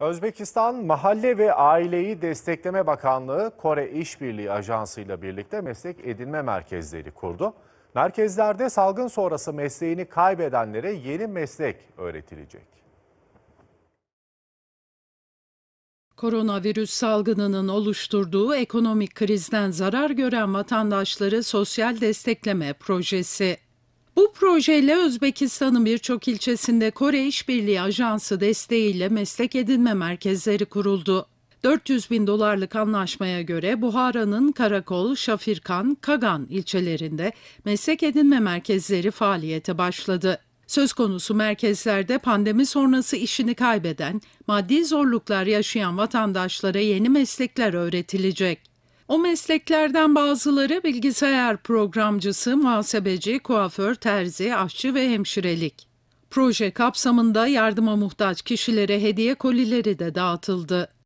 Özbekistan Mahalle ve Aileyi Destekleme Bakanlığı Kore İşbirliği Ajansı ile birlikte meslek edinme merkezleri kurdu. Merkezlerde salgın sonrası mesleğini kaybedenlere yeni meslek öğretilecek. Koronavirüs salgınının oluşturduğu ekonomik krizden zarar gören vatandaşları sosyal destekleme projesi bu projeyle Özbekistan'ın birçok ilçesinde Kore İşbirliği Ajansı desteğiyle meslek edinme merkezleri kuruldu. 400 bin dolarlık anlaşmaya göre Buhara'nın Karakol, Şafirkan, Kagan ilçelerinde meslek edinme merkezleri faaliyete başladı. Söz konusu merkezlerde pandemi sonrası işini kaybeden, maddi zorluklar yaşayan vatandaşlara yeni meslekler öğretilecek. O mesleklerden bazıları bilgisayar programcısı, muhasebeci, kuaför, terzi, aşçı ve hemşirelik. Proje kapsamında yardıma muhtaç kişilere hediye kolileri de dağıtıldı.